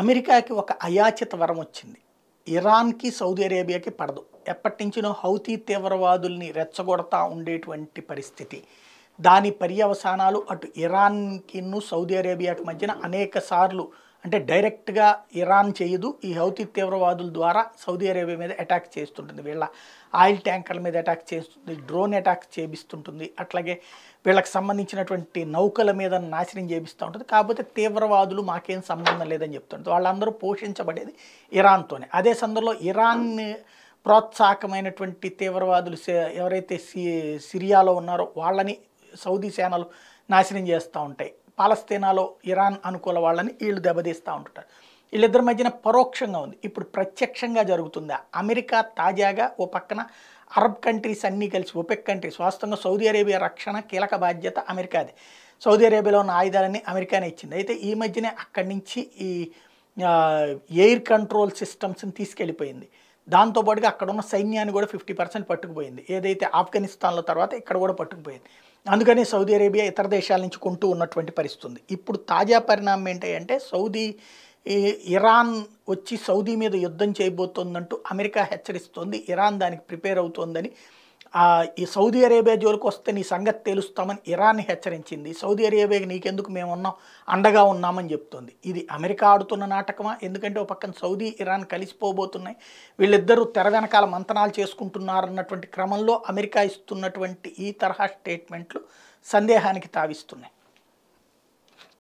అమెరికాకి ఒక అయాచిత వరం వచ్చింది ఇరాన్కి సౌదీ అరేబియాకి పడదు ఎప్పటి నుంచినో హౌతీ తీవ్రవాదుల్ని రెచ్చగొడతా ఉండేటువంటి పరిస్థితి దాని పర్యవసానాలు అటు ఇరాన్కిను సౌదీ అరేబియాకి మధ్యన అనేక సార్లు అంటే డైరెక్ట్గా ఇరాన్ చేయదు ఈ హౌతి తీవ్రవాదుల ద్వారా సౌదీ అరేబియా మీద అటాక్ చేస్తుంటుంది వీళ్ళ ఆయిల్ ట్యాంకర్ల మీద అటాక్ చేస్తుంది డ్రోన్ అటాక్ చేపిస్తుంటుంది అట్లాగే వీళ్ళకి సంబంధించినటువంటి నౌకల మీద నాశనం చేపిస్తూ ఉంటుంది కాకపోతే తీవ్రవాదులు మాకేం సంబంధం లేదని చెప్తుంటుంది వాళ్ళందరూ పోషించబడేది ఇరాన్తోనే అదే సందర్భంలో ఇరాన్ ప్రోత్సాహకమైనటువంటి తీవ్రవాదులు ఎవరైతే సిరియాలో ఉన్నారో వాళ్ళని సౌదీ సేనలు నాశనం చేస్తూ ఉంటాయి పాలస్తీనాలో ఇరాన్ అనుకూల వాళ్ళని వీళ్ళు దెబ్బతీస్తూ ఉంటారు వీళ్ళిద్దరి మధ్యన పరోక్షంగా ఉంది ఇప్పుడు ప్రత్యక్షంగా జరుగుతుందా అమెరికా తాజాగా ఓ పక్కన అరబ్ కంట్రీస్ అన్నీ కలిసి ఒపెక్ కంట్రీస్ వాస్తవంగా సౌదీ అరేబియా రక్షణ కీలక బాధ్యత అమెరికాది సౌదీ అరేబియాలో ఉన్న ఆయుధాలన్నీ అమెరికానే ఇచ్చింది అయితే ఈ మధ్యనే అక్కడి నుంచి ఈ ఎయిర్ కంట్రోల్ సిస్టమ్స్ని తీసుకెళ్ళిపోయింది దాంతోపాటుగా అక్కడ ఉన్న సైన్యాన్ని కూడా ఫిఫ్టీ పర్సెంట్ పట్టుకుపోయింది ఏదైతే ఆఫ్ఘనిస్తాన్లో తర్వాత ఇక్కడ కూడా పట్టుకుపోయింది అందుకని సౌదీ అరేబియా ఇతర దేశాల నుంచి కొంటూ ఉన్నటువంటి పరిస్థితి ఉంది ఇప్పుడు తాజా పరిణామం ఏంటంటే సౌదీ ఇరాన్ వచ్చి సౌదీ మీద యుద్ధం చేయబోతోందంటూ అమెరికా హెచ్చరిస్తోంది ఇరాన్ దానికి ప్రిపేర్ అవుతోందని ఈ సౌదీ అరేబియా జోలికి వస్తే నీ సంగతి తెలుస్తామని ఇరాన్ని హెచ్చరించింది సౌదీ అరేబియాకి నీకెందుకు మేము ఉన్నాం అండగా ఉన్నామని చెప్తుంది ఇది అమెరికా ఆడుతున్న నాటకమా ఎందుకంటే ఒక పక్కన సౌదీ ఇరాన్ కలిసిపోబోతున్నాయి వీళ్ళిద్దరూ తెర వెనకాల మంతనాలు చేసుకుంటున్నారన్నటువంటి క్రమంలో అమెరికా ఇస్తున్నటువంటి ఈ తరహా స్టేట్మెంట్లు సందేహానికి తావిస్తున్నాయి